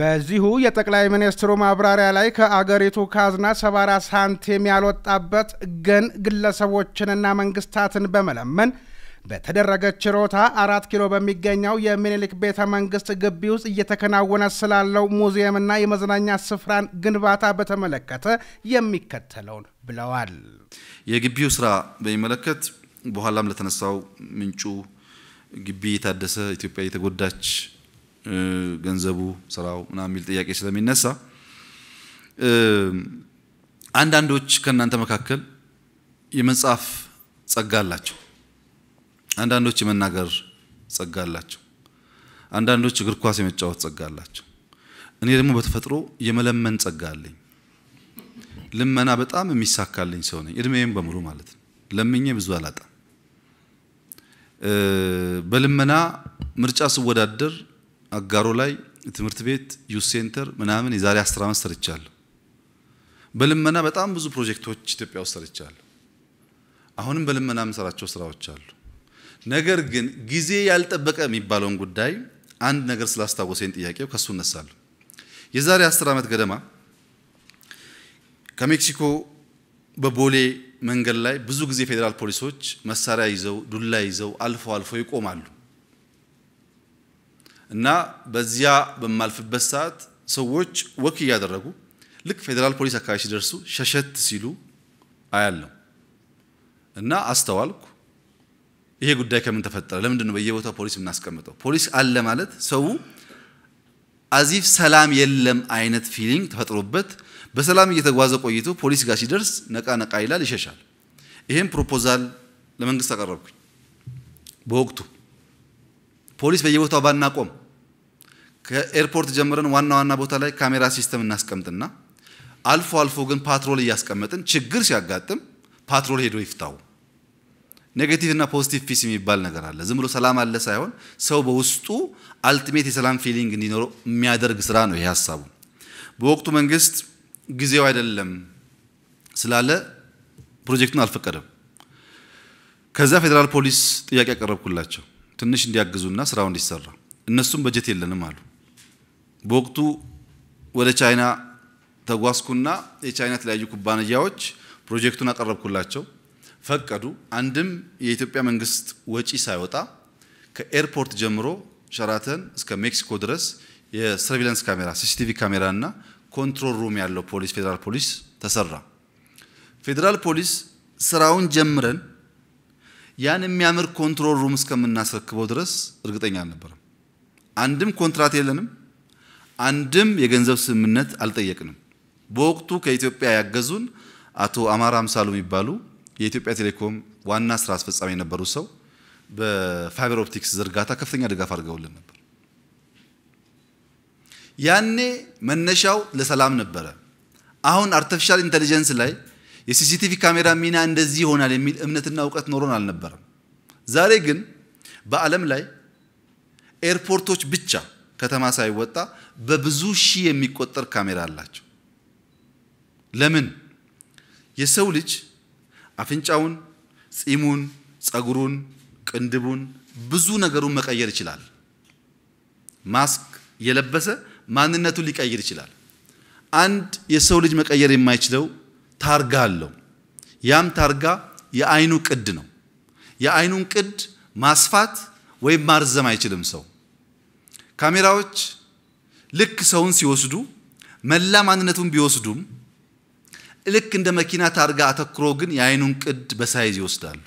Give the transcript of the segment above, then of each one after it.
በዚሁ የጠቅላይ ሚኒስትሩ ማብራሪያ ላይ ከአገሪቱ ካዝና 74 ሳንቲም ያልወጣበት ግን ግለሰቦችንና መንግስታትን በመለመን በተደረገ ችሮታ አራት ኪሎ በሚገኘው የሚኒሊክ ቤተ መንግስት ግቢ ውስጥ እየተከናወነ ስላለው ሙዚየምና የመዝናኛ ስፍራን ግንባታ በተመለከተ የሚከተለውን ብለዋል። የግቢው ስራ በሚመለከት በኋላም ለተነሳው ምንጩ ግቢ የታደሰ ኢትዮጵያ የተጎዳች ገንዘቡ፣ ስራው ምናምን የሚል ጥያቄ ስለሚነሳ አንዳንዶች ከእናንተ መካከል የመጻፍ ጸጋ አላቸው። አንዳንዶች የመናገር ጸጋ አላቸው። አንዳንዶች እግር ኳስ የመጫወት ጸጋ አላቸው። እኔ ደግሞ በተፈጥሮ የመለመን ጸጋ አለኝ። ልመና በጣም የሚሳካልኝ ሰው ነኝ፣ እድሜም በሙሉ ማለት ነው። ለምኜ ብዙ አላጣም። በልመና ምርጫ ስወዳደር አጋሮ ላይ ትምህርት ቤት ዩዝ ሴንተር ምናምን የዛሬ አስር ዓመት ሰርቻለሁ። በልመና በጣም ብዙ ፕሮጀክቶች ኢትዮጵያ ውስጥ ሰርቻለሁ። አሁንም በልመና የምሰራቸው ስራዎች አሉ። ነገር ግን ጊዜ ያልጠበቀ የሚባለውን ጉዳይ አንድ ነገር ስላስታወሰኝ ጥያቄው ከሱ እነሳለሁ። የዛሬ አስር ዓመት ገደማ ከሜክሲኮ በቦሌ መንገድ ላይ ብዙ ጊዜ ፌዴራል ፖሊሶች መሳሪያ ይዘው ዱላ ይዘው አልፎ አልፎ ይቆማሉ። እና በዚያ በማልፍበት ሰዓት ሰዎች ወክ እያደረጉ ልክ ፌዴራል ፖሊስ አካባቢ ሲደርሱ ሸሸት ሲሉ አያለው እና አስተዋልኩ። ይሄ ጉዳይ ከምን ተፈጠረ? ለምንድን ነው በየቦታው ፖሊስ የምናስቀምጠው? ፖሊስ አለ ማለት ሰው አዚፍ ሰላም የለም አይነት ፊሊንግ ተፈጥሮበት በሰላም እየተጓዘ ቆይቶ ፖሊስ ጋር ሲደርስ ነቃ ነቃ ይላል፣ ይሸሻል። ይሄን ፕሮፖዛል ለመንግስት አቀረብኩኝ በወቅቱ ፖሊስ በየቦታው ባናቆም ከኤርፖርት ጀምረን ዋና ዋና ቦታ ላይ ካሜራ ሲስተም እናስቀምጥና አልፎ አልፎ ግን ፓትሮል እያስቀመጥን ችግር ሲያጋጥም ፓትሮል ሄዶ ይፍታው። ኔጌቲቭ እና ፖዚቲቭ ፊስ የሚባል ነገር አለ። ዝም ብሎ ሰላም አለ ሳይሆን ሰው በውስጡ አልቲሜት የሰላም ፊሊንግ እንዲኖረው የሚያደርግ ስራ ነው ይሄ ሀሳቡ። በወቅቱ መንግስት ጊዜው አይደለም ስላለ ፕሮጀክቱን አልፈቀደም። ከዛ ፌዴራል ፖሊስ ጥያቄ ያቀረብኩላቸው ትንሽ እንዲያግዙና ስራው እንዲሰራ፣ እነሱም በጀት የለንም አሉ። በወቅቱ ወደ ቻይና ተጓዝኩና የቻይና የተለያዩ ኩባንያዎች ፕሮጀክቱን አቀረብኩላቸው። ፈቀዱ። አንድም የኢትዮጵያ መንግስት ወጪ ሳይወጣ ከኤርፖርት ጀምሮ ሸራተን እስከ ሜክሲኮ ድረስ የሰርቪላንስ ካሜራ ሲሲቲቪ ካሜራ እና ኮንትሮል ሩም ያለው ፖሊስ ፌዴራል ፖሊስ ተሰራ። ፌዴራል ፖሊስ ስራውን ጀምረን ያን የሚያምር ኮንትሮል ሩም እስከምናስረክበው ድረስ እርግጠኛ አልነበረም። አንድም ኮንትራት የለንም። አንድም የገንዘብ ስምምነት አልጠየቅንም። በወቅቱ ከኢትዮጵያ ያገዙን አቶ አማራ አምሳሉ የሚባሉ የኢትዮጵያ ቴሌኮም ዋና ስራ አስፈጻሚ የነበሩ ሰው በፋይበር ኦፕቲክስ ዝርጋታ ከፍተኛ ድጋፍ አድርገውልን ነበር። ያኔ መነሻው ለሰላም ነበረ። አሁን አርቲፊሻል ኢንቴሊጀንስ ላይ የሲሲቲቪ ካሜራ ሚና እንደዚህ ይሆናል የሚል እምነትና እውቀት ኖሮን አልነበረም። ዛሬ ግን በዓለም ላይ ኤርፖርቶች ብቻ ከተማ ሳይወጣ በብዙ ሺህ የሚቆጠር ካሜራ አላቸው። ለምን? የሰው ልጅ አፍንጫውን፣ ጺሙን፣ ጸጉሩን፣ ቅንድቡን ብዙ ነገሩን መቀየር ይችላል። ማስክ የለበሰ ማንነቱን ሊቀይር ይችላል። አንድ የሰው ልጅ መቀየር የማይችለው ታርጋ አለው። ያም ታርጋ የአይኑ ቅድ ነው። የአይኑን ቅድ ማስፋት ወይም ማርዘም አይችልም ሰው። ካሜራዎች ልክ ሰውን ሲወስዱ መላ ማንነቱን ቢወስዱም ልክ እንደ መኪና ታርጋ አተኩሮ ግን የአይኑን ቅድ በሳይዝ ይወስዳሉ።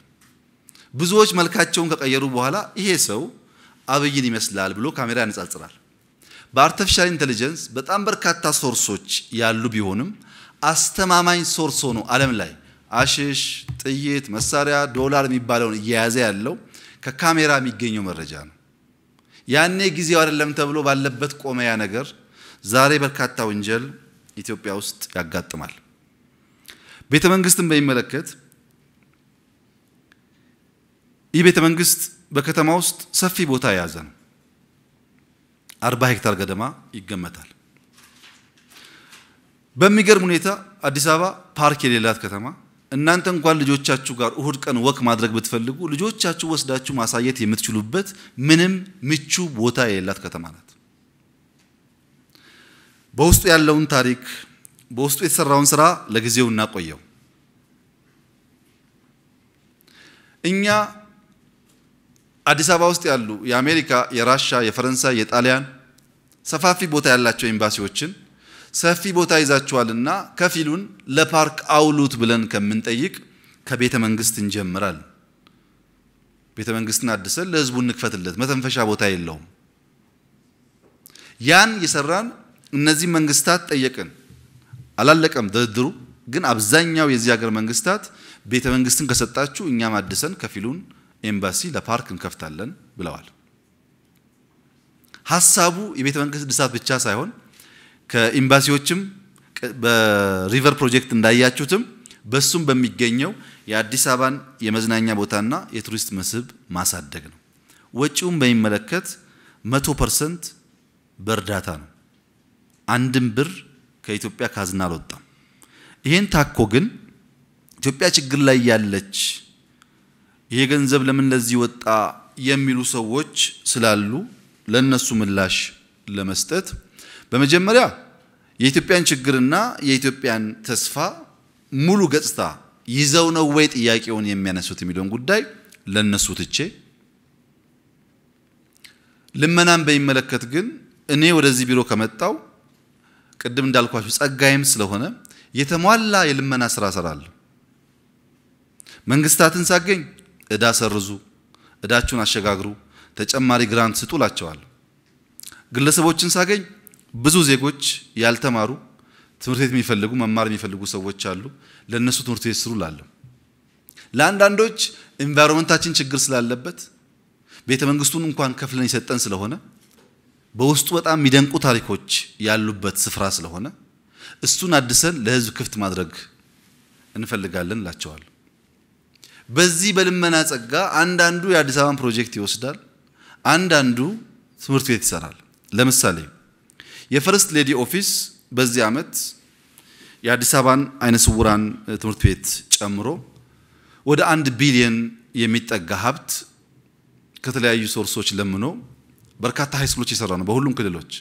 ብዙዎች መልካቸውን ከቀየሩ በኋላ ይሄ ሰው አብይን ይመስላል ብሎ ካሜራ ያነጻጽራል። በአርቲፊሻል ኢንቴሊጀንስ በጣም በርካታ ሶርሶች ያሉ ቢሆንም አስተማማኝ ሶርስ ሆኖ ዓለም ላይ አሽሽ፣ ጥይት፣ መሳሪያ፣ ዶላር የሚባለውን እየያዘ ያለው ከካሜራ የሚገኘው መረጃ ነው። ያኔ ጊዜው አይደለም ተብሎ ባለበት ቆመያ ነገር ዛሬ በርካታ ወንጀል ኢትዮጵያ ውስጥ ያጋጥማል። ቤተ መንግስትን በሚመለከት ይህ ቤተ መንግስት በከተማ ውስጥ ሰፊ ቦታ የያዘ ነው። አርባ ሄክታር ገደማ ይገመታል። በሚገርም ሁኔታ አዲስ አበባ ፓርክ የሌላት ከተማ እናንተ እንኳን ልጆቻችሁ ጋር እሁድ ቀን ወክ ማድረግ ብትፈልጉ ልጆቻችሁ ወስዳችሁ ማሳየት የምትችሉበት ምንም ምቹ ቦታ የሌላት ከተማ ናት። በውስጡ ያለውን ታሪክ በውስጡ የተሰራውን ስራ ለጊዜው እናቆየው። እኛ አዲስ አበባ ውስጥ ያሉ የአሜሪካ፣ የራሻ፣ የፈረንሳይ፣ የጣሊያን ሰፋፊ ቦታ ያላቸው ኤምባሲዎችን ሰፊ ቦታ ይዛችኋልና ከፊሉን ለፓርክ አውሉት ብለን ከምንጠይቅ ከቤተ መንግስት እንጀምራል። ቤተ መንግስትን አድሰን ለህዝቡ እንክፈትለት። መተንፈሻ ቦታ የለውም። ያን የሰራን እነዚህ መንግስታት ጠየቅን። አላለቀም ድርድሩ። ግን አብዛኛው የዚህ ሀገር መንግስታት ቤተ መንግስትን ከሰጣችሁ እኛም አድሰን ከፊሉን ኤምባሲ ለፓርክ እንከፍታለን ብለዋል። ሀሳቡ የቤተ መንግስት እድሳት ብቻ ሳይሆን ከኤምባሲዎችም በሪቨር ፕሮጀክት እንዳያችሁትም በሱም በሚገኘው የአዲስ አበባን የመዝናኛ ቦታና የቱሪስት መስህብ ማሳደግ ነው። ወጪውን በሚመለከት መቶ ፐርሰንት በእርዳታ ነው። አንድም ብር ከኢትዮጵያ ካዝና አልወጣም። ይህን ታኮ ግን ኢትዮጵያ ችግር ላይ ያለች ይሄ ገንዘብ ለምን ለዚህ ወጣ የሚሉ ሰዎች ስላሉ ለነሱ ምላሽ ለመስጠት በመጀመሪያ የኢትዮጵያን ችግርና የኢትዮጵያን ተስፋ ሙሉ ገጽታ ይዘው ነው ወይ ጥያቄውን የሚያነሱት የሚለውን ጉዳይ ለነሱ ትቼ፣ ልመናን በሚመለከት ግን እኔ ወደዚህ ቢሮ ከመጣው ቅድም እንዳልኳችሁ ጸጋይም ስለሆነ የተሟላ የልመና ስራ ሰራለሁ። መንግስታትን ሳገኝ እዳ ሰርዙ፣ እዳችሁን አሸጋግሩ፣ ተጨማሪ ግራንት ስጡ ግለሰቦችን ሳገኝ ብዙ ዜጎች ያልተማሩ ትምህርት ቤት የሚፈልጉ መማር የሚፈልጉ ሰዎች አሉ። ለነሱ ትምህርት ቤት ስሩ ላለሁ። ለአንዳንዶች ኢንቫይሮንመንታችን ችግር ስላለበት ቤተ መንግስቱን እንኳን ከፍለን የሰጠን ስለሆነ በውስጡ በጣም የሚደንቁ ታሪኮች ያሉበት ስፍራ ስለሆነ እሱን አድሰን ለህዝብ ክፍት ማድረግ እንፈልጋለን ላቸዋል። በዚህ በልመና ጸጋ አንዳንዱ የአዲስ አበባን ፕሮጀክት ይወስዳል፣ አንዳንዱ ትምህርት ቤት ይሰራል። ለምሳሌ የፈርስት ሌዲ ኦፊስ በዚህ ዓመት የአዲስ አበባን አይነ ስውራን ትምህርት ቤት ጨምሮ ወደ አንድ ቢሊየን የሚጠጋ ሀብት ከተለያዩ ሶርሶች ለምኖ በርካታ ሃይስኩሎች የሰራ ነው በሁሉም ክልሎች።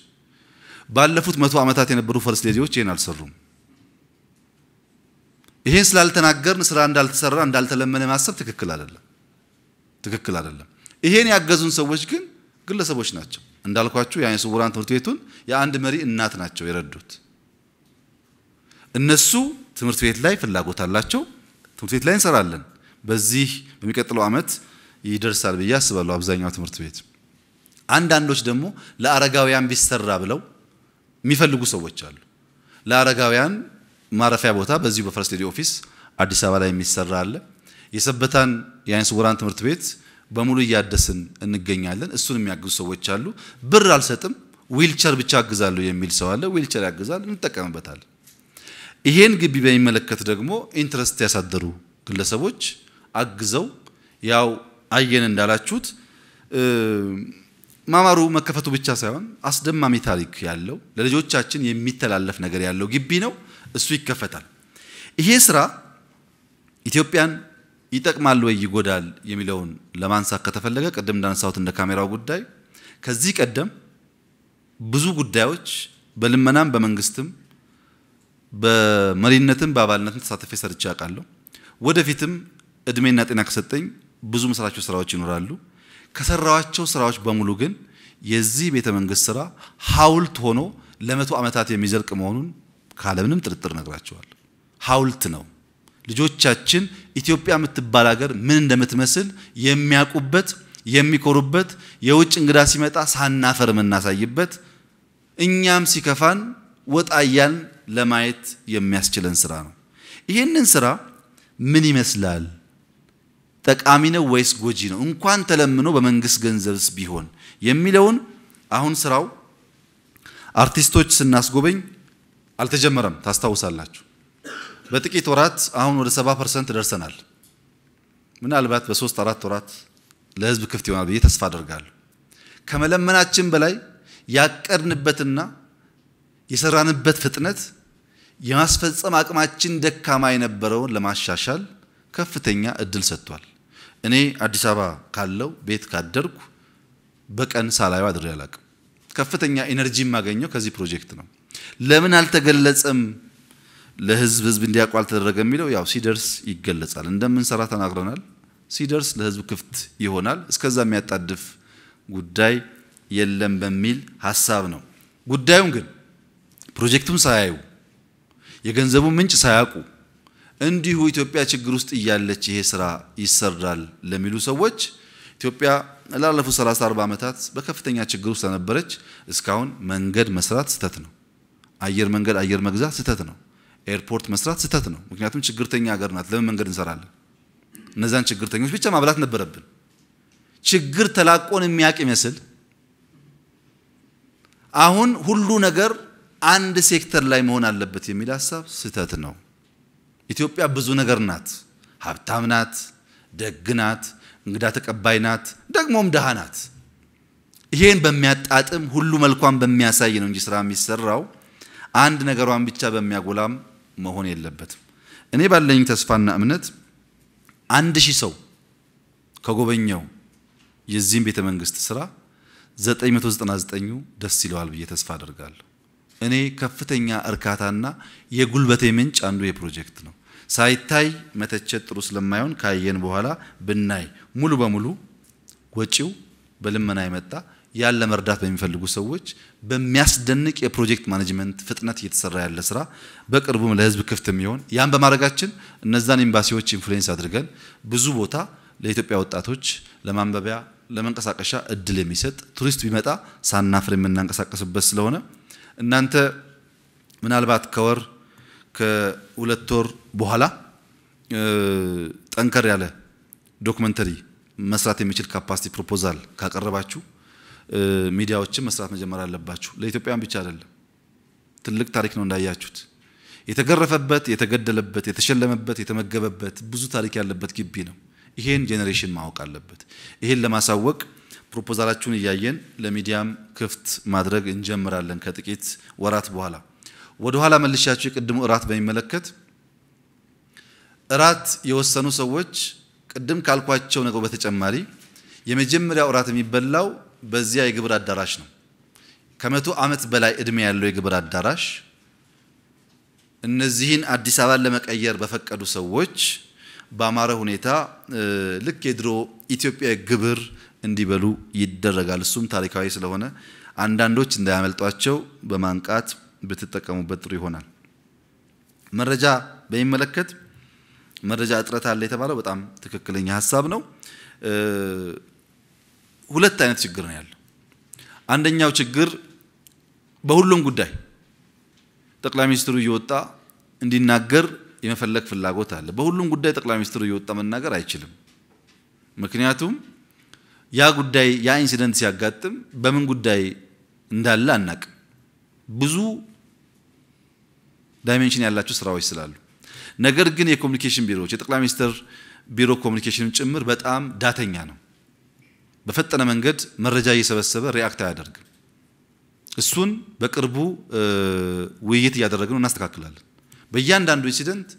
ባለፉት መቶ ዓመታት የነበሩ ፈርስት ሌዲዎች ይህን አልሰሩም። ይህን ስላልተናገርን ስራ እንዳልተሰራ እንዳልተለመነ ማሰብ ትክክል አይደለም፣ ትክክል አይደለም። ይሄን ያገዙን ሰዎች ግን ግለሰቦች ናቸው። እንዳልኳችሁ የአይን ስውራን ትምህርት ቤቱን የአንድ መሪ እናት ናቸው የረዱት። እነሱ ትምህርት ቤት ላይ ፍላጎት አላቸው። ትምህርት ቤት ላይ እንሰራለን። በዚህ በሚቀጥለው ዓመት ይደርሳል ብዬ አስባለሁ አብዛኛው ትምህርት ቤት። አንዳንዶች ደግሞ ለአረጋውያን ቢሰራ ብለው የሚፈልጉ ሰዎች አሉ። ለአረጋውያን ማረፊያ ቦታ በዚሁ በፈርስት ሌዲ ኦፊስ አዲስ አበባ ላይ የሚሰራ አለ። የሰበታን የዓይነ ስውራን ትምህርት ቤት በሙሉ እያደስን እንገኛለን። እሱን የሚያግዙ ሰዎች አሉ። ብር አልሰጥም ዊልቸር ብቻ አግዛለሁ የሚል ሰው አለ። ዊልቸር ያግዛል፣ እንጠቀምበታለን። ይሄን ግቢ በሚመለከት ደግሞ ኢንትረስት ያሳደሩ ግለሰቦች አግዘው ያው አየን እንዳላችሁት ማማሩ መከፈቱ ብቻ ሳይሆን አስደማሚ ታሪክ ያለው ለልጆቻችን የሚተላለፍ ነገር ያለው ግቢ ነው። እሱ ይከፈታል። ይሄ ስራ ኢትዮጵያን ይጠቅማል ወይ ይጎዳል የሚለውን ለማንሳት ከተፈለገ ቅድም እንዳነሳሁት እንደ ካሜራው ጉዳይ ከዚህ ቀደም ብዙ ጉዳዮች በልመናም በመንግስትም በመሪነትም በአባልነትም ተሳትፌ ሰርቼ አውቃለሁ። ወደፊትም እድሜና ጤና ከሰጠኝ ብዙ መስራቸው ስራዎች ይኖራሉ። ከሰራዋቸው ስራዎች በሙሉ ግን የዚህ ቤተ መንግስት ስራ ሀውልት ሆኖ ለመቶ ዓመታት የሚዘልቅ መሆኑን ካለምንም ጥርጥር ነግራቸዋል። ሀውልት ነው። ልጆቻችን ኢትዮጵያ የምትባል ሀገር ምን እንደምትመስል የሚያውቁበት የሚኮሩበት የውጭ እንግዳ ሲመጣ ሳናፈር የምናሳይበት እኛም ሲከፋን ወጣያን ለማየት የሚያስችለን ስራ ነው። ይህንን ስራ ምን ይመስላል? ጠቃሚ ነው ወይስ ጎጂ ነው? እንኳን ተለምኖ በመንግስት ገንዘብስ ቢሆን የሚለውን አሁን ስራው አርቲስቶች ስናስጎበኝ አልተጀመረም። ታስታውሳላችሁ። በጥቂት ወራት አሁን ወደ 70 ፐርሰንት ደርሰናል። ምናልባት በሶስት አራት ወራት ለህዝብ ክፍት ይሆናል ብዬ ተስፋ አደርጋለሁ። ከመለመናችን በላይ ያቀድንበትና የሰራንበት ፍጥነት የማስፈጸም አቅማችን ደካማ የነበረውን ለማሻሻል ከፍተኛ እድል ሰጥቷል። እኔ አዲስ አበባ ካለው ቤት ካደርኩ በቀን ሳላዩ አድሬ አላቅም። ከፍተኛ ኢነርጂ የማገኘው ከዚህ ፕሮጀክት ነው። ለምን አልተገለጸም ለህዝብ ህዝብ እንዲያውቁ አልተደረገ የሚለው ያው ሲደርስ ይገለጻል። እንደምንሰራ ተናግረናል። ሲደርስ ለህዝብ ክፍት ይሆናል። እስከዛ የሚያጣድፍ ጉዳይ የለም በሚል ሀሳብ ነው። ጉዳዩን ግን ፕሮጀክቱን ሳያዩ የገንዘቡ ምንጭ ሳያውቁ እንዲሁ ኢትዮጵያ ችግር ውስጥ እያለች ይሄ ስራ ይሰራል ለሚሉ ሰዎች ኢትዮጵያ ላለፉት 30 40 ዓመታት በከፍተኛ ችግር ውስጥ ለነበረች እስካሁን መንገድ መስራት ስህተት ነው። አየር መንገድ አየር መግዛት ስህተት ነው። ኤርፖርት መስራት ስህተት ነው። ምክንያቱም ችግርተኛ ሀገር ናት። ለምን መንገድ እንሰራለን? እነዛን ችግርተኞች ብቻ ማብላት ነበረብን። ችግር ተላቆን የሚያውቅ ይመስል አሁን ሁሉ ነገር አንድ ሴክተር ላይ መሆን አለበት የሚል ሀሳብ ስህተት ነው። ኢትዮጵያ ብዙ ነገር ናት። ሀብታም ናት፣ ደግ ናት፣ እንግዳ ተቀባይ ናት፣ ደግሞም ድሃ ናት። ይሄን በሚያጣጥም ሁሉ መልኳን በሚያሳይ ነው እንጂ ስራ የሚሰራው አንድ ነገሯን ብቻ በሚያጎላም መሆን የለበትም። እኔ ባለኝ ተስፋና እምነት አንድ ሺህ ሰው ከጎበኘው የዚህም ቤተ መንግስት ስራ 999ኙ ደስ ይለዋል ብዬ ተስፋ አደርጋለሁ። እኔ ከፍተኛ እርካታና የጉልበቴ ምንጭ አንዱ የፕሮጀክት ነው። ሳይታይ መተቸት ጥሩ ስለማይሆን ካየን በኋላ ብናይ ሙሉ በሙሉ ወጪው በልመና የመጣ ያን ለመርዳት በሚፈልጉ ሰዎች በሚያስደንቅ የፕሮጀክት ማኔጅመንት ፍጥነት እየተሰራ ያለ ስራ በቅርቡም ለህዝብ ክፍት የሚሆን ያን በማድረጋችን እነዛን ኤምባሲዎች ኢንፍሉዌንስ አድርገን ብዙ ቦታ ለኢትዮጵያ ወጣቶች ለማንበቢያ፣ ለመንቀሳቀሻ እድል የሚሰጥ ቱሪስት ቢመጣ ሳናፍር የምናንቀሳቀስበት ስለሆነ እናንተ ምናልባት ከወር ከሁለት ወር በኋላ ጠንከር ያለ ዶክመንተሪ መስራት የሚችል ካፓሲቲ ፕሮፖዛል ካቀረባችሁ ሚዲያዎችን መስራት መጀመር አለባችሁ። ለኢትዮጵያን ብቻ አይደለም፣ ትልቅ ታሪክ ነው እንዳያችሁት። የተገረፈበት፣ የተገደለበት፣ የተሸለመበት፣ የተመገበበት ብዙ ታሪክ ያለበት ግቢ ነው። ይሄን ጄኔሬሽን ማወቅ አለበት። ይሄን ለማሳወቅ ፕሮፖዛላችሁን እያየን ለሚዲያም ክፍት ማድረግ እንጀምራለን ከጥቂት ወራት በኋላ። ወደ ኋላ መልሻችሁ የቅድሙ እራት በሚመለከት እራት የወሰኑ ሰዎች ቅድም ካልኳቸው ነገር በተጨማሪ የመጀመሪያው እራት የሚበላው በዚያ የግብር አዳራሽ ነው። ከመቶ ዓመት በላይ እድሜ ያለው የግብር አዳራሽ እነዚህን አዲስ አበባን ለመቀየር በፈቀዱ ሰዎች በአማረ ሁኔታ ልክ የድሮ ኢትዮጵያ ግብር እንዲበሉ ይደረጋል። እሱም ታሪካዊ ስለሆነ አንዳንዶች እንዳያመልጧቸው በማንቃት ብትጠቀሙበት ጥሩ ይሆናል። መረጃ በሚመለከት መረጃ እጥረት አለ የተባለው በጣም ትክክለኛ ሀሳብ ነው። ሁለት አይነት ችግር ነው ያለው። አንደኛው ችግር በሁሉም ጉዳይ ጠቅላይ ሚኒስትሩ እየወጣ እንዲናገር የመፈለግ ፍላጎት አለ። በሁሉም ጉዳይ ጠቅላይ ሚኒስትሩ እየወጣ መናገር አይችልም። ምክንያቱም ያ ጉዳይ ያ ኢንሲደንት ሲያጋጥም በምን ጉዳይ እንዳለ አናቅም። ብዙ ዳይሜንሽን ያላቸው ስራዎች ስላሉ፣ ነገር ግን የኮሚኒኬሽን ቢሮዎች የጠቅላይ ሚኒስትር ቢሮ ኮሚኒኬሽን ጭምር በጣም ዳተኛ ነው። በፈጠነ መንገድ መረጃ እየሰበሰበ ሪአክት አያደርግም። እሱን በቅርቡ ውይይት እያደረግን እናስተካክላለን። በእያንዳንዱ ኢንሲደንት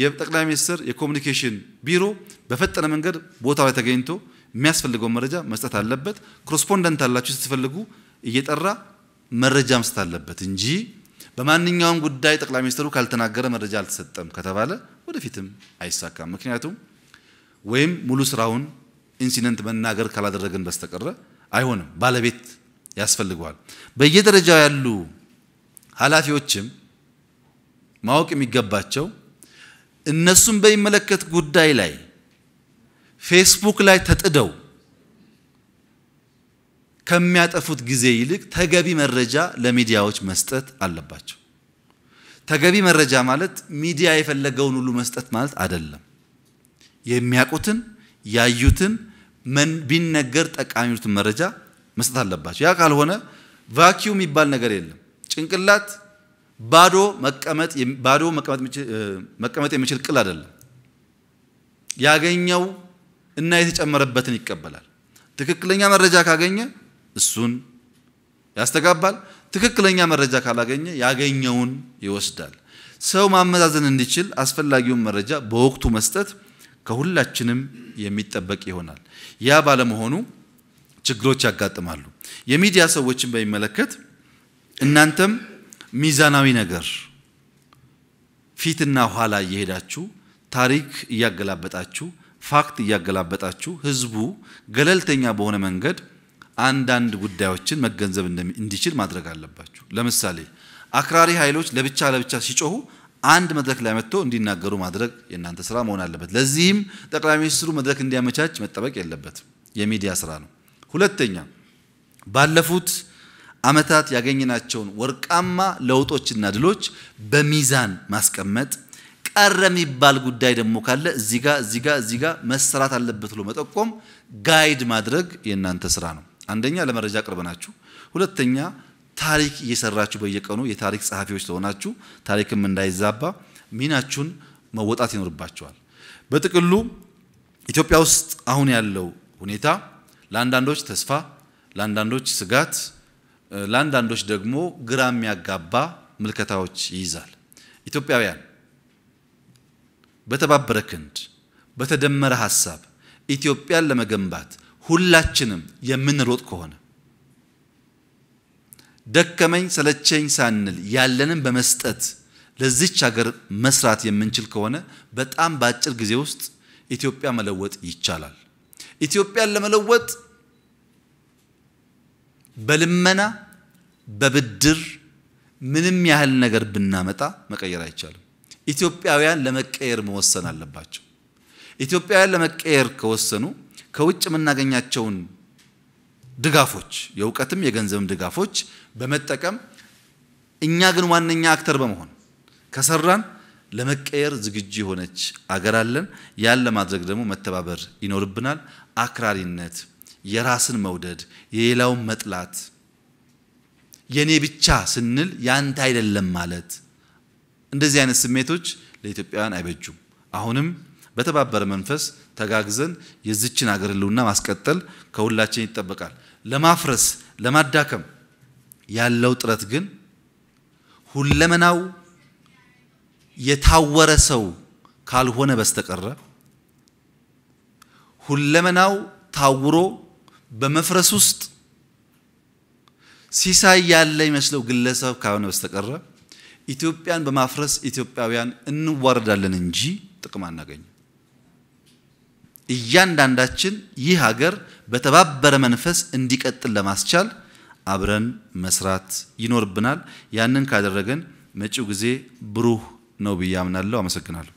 የጠቅላይ ሚኒስትር የኮሚኒኬሽን ቢሮ በፈጠነ መንገድ ቦታው ላይ ተገኝቶ የሚያስፈልገውን መረጃ መስጠት አለበት። ኮረስፖንደንት አላችሁ ስትፈልጉ እየጠራ መረጃ መስጠት አለበት እንጂ በማንኛውም ጉዳይ ጠቅላይ ሚኒስትሩ ካልተናገረ መረጃ አልተሰጠም ከተባለ ወደፊትም አይሳካም። ምክንያቱም ወይም ሙሉ ስራውን ኢንሲደንት መናገር ካላደረግን በስተቀረ አይሆንም። ባለቤት ያስፈልገዋል። በየደረጃው ያሉ ኃላፊዎችም ማወቅ የሚገባቸው እነሱን በሚመለከት ጉዳይ ላይ ፌስቡክ ላይ ተጥደው ከሚያጠፉት ጊዜ ይልቅ ተገቢ መረጃ ለሚዲያዎች መስጠት አለባቸው። ተገቢ መረጃ ማለት ሚዲያ የፈለገውን ሁሉ መስጠት ማለት አይደለም። የሚያውቁትን ያዩትን ቢነገር ጠቃሚዎትን መረጃ መስጠት አለባቸው። ያ ካልሆነ ቫኪዩም የሚባል ነገር የለም። ጭንቅላት ባዶ መቀመጥ ባዶ መቀመጥ የሚችል ቅል አይደለም። ያገኘው እና የተጨመረበትን ይቀበላል። ትክክለኛ መረጃ ካገኘ እሱን ያስተጋባል። ትክክለኛ መረጃ ካላገኘ ያገኘውን ይወስዳል። ሰው ማመዛዘን እንዲችል አስፈላጊውን መረጃ በወቅቱ መስጠት ከሁላችንም የሚጠበቅ ይሆናል። ያ ባለመሆኑ ችግሮች ያጋጥማሉ። የሚዲያ ሰዎችን በሚመለከት እናንተም ሚዛናዊ ነገር ፊትና ኋላ እየሄዳችሁ ታሪክ እያገላበጣችሁ ፋክት እያገላበጣችሁ ህዝቡ ገለልተኛ በሆነ መንገድ አንዳንድ ጉዳዮችን መገንዘብ እንዲችል ማድረግ አለባችሁ። ለምሳሌ አክራሪ ኃይሎች ለብቻ ለብቻ ሲጮሁ አንድ መድረክ ላይ መጥቶ እንዲናገሩ ማድረግ የእናንተ ስራ መሆን አለበት። ለዚህም ጠቅላይ ሚኒስትሩ መድረክ እንዲያመቻች መጠበቅ የለበትም። የሚዲያ ስራ ነው። ሁለተኛ ባለፉት አመታት ያገኘናቸውን ወርቃማ ለውጦችና ድሎች በሚዛን ማስቀመጥ ቀረ የሚባል ጉዳይ ደግሞ ካለ እዚህ ጋ እዚህ ጋር እዚህ መሰራት አለበት ብሎ መጠቆም፣ ጋይድ ማድረግ የእናንተ ስራ ነው። አንደኛ ለመረጃ ቅርብ ናችሁ። ሁለተኛ ታሪክ እየሰራችሁ በየቀኑ የታሪክ ጸሐፊዎች ስለሆናችሁ ታሪክም እንዳይዛባ ሚናችሁን መወጣት ይኖርባቸዋል። በጥቅሉ ኢትዮጵያ ውስጥ አሁን ያለው ሁኔታ ለአንዳንዶች ተስፋ፣ ለአንዳንዶች ስጋት፣ ለአንዳንዶች ደግሞ ግራ የሚያጋባ ምልከታዎች ይይዛል። ኢትዮጵያውያን በተባበረ ክንድ በተደመረ ሀሳብ ኢትዮጵያን ለመገንባት ሁላችንም የምንሮጥ ከሆነ ደከመኝ ሰለቸኝ ሳንል ያለንን በመስጠት ለዚች ሀገር መስራት የምንችል ከሆነ በጣም በአጭር ጊዜ ውስጥ ኢትዮጵያ መለወጥ ይቻላል። ኢትዮጵያን ለመለወጥ በልመና በብድር ምንም ያህል ነገር ብናመጣ መቀየር አይቻልም። ኢትዮጵያውያን ለመቀየር መወሰን አለባቸው። ኢትዮጵያውያን ለመቀየር ከወሰኑ ከውጭ የምናገኛቸውን ድጋፎች የእውቀትም የገንዘብም ድጋፎች በመጠቀም እኛ ግን ዋነኛ አክተር በመሆን ከሰራን ለመቀየር ዝግጁ የሆነች አገር አለን። ያን ለማድረግ ደግሞ መተባበር ይኖርብናል። አክራሪነት፣ የራስን መውደድ፣ የሌላውን መጥላት፣ የኔ ብቻ ስንል ያንተ አይደለም ማለት እንደዚህ አይነት ስሜቶች ለኢትዮጵያውያን አይበጁም። አሁንም በተባበረ መንፈስ ተጋግዘን የዝችን አገር ህልውና ማስቀጠል ከሁላችን ይጠበቃል። ለማፍረስ ለማዳከም ያለው ጥረት ግን ሁለመናው የታወረ ሰው ካልሆነ በስተቀረ ሁለመናው ታውሮ በመፍረስ ውስጥ ሲሳይ ያለ ይመስለው ግለሰብ ካልሆነ በስተቀረ ኢትዮጵያን በማፍረስ ኢትዮጵያውያን እንዋረዳለን እንጂ ጥቅም አናገኝም። እያንዳንዳችን ይህ ሀገር በተባበረ መንፈስ እንዲቀጥል ለማስቻል አብረን መስራት ይኖርብናል። ያንን ካደረገን መጪው ጊዜ ብሩህ ነው ብዬ አምናለሁ። አመሰግናለሁ።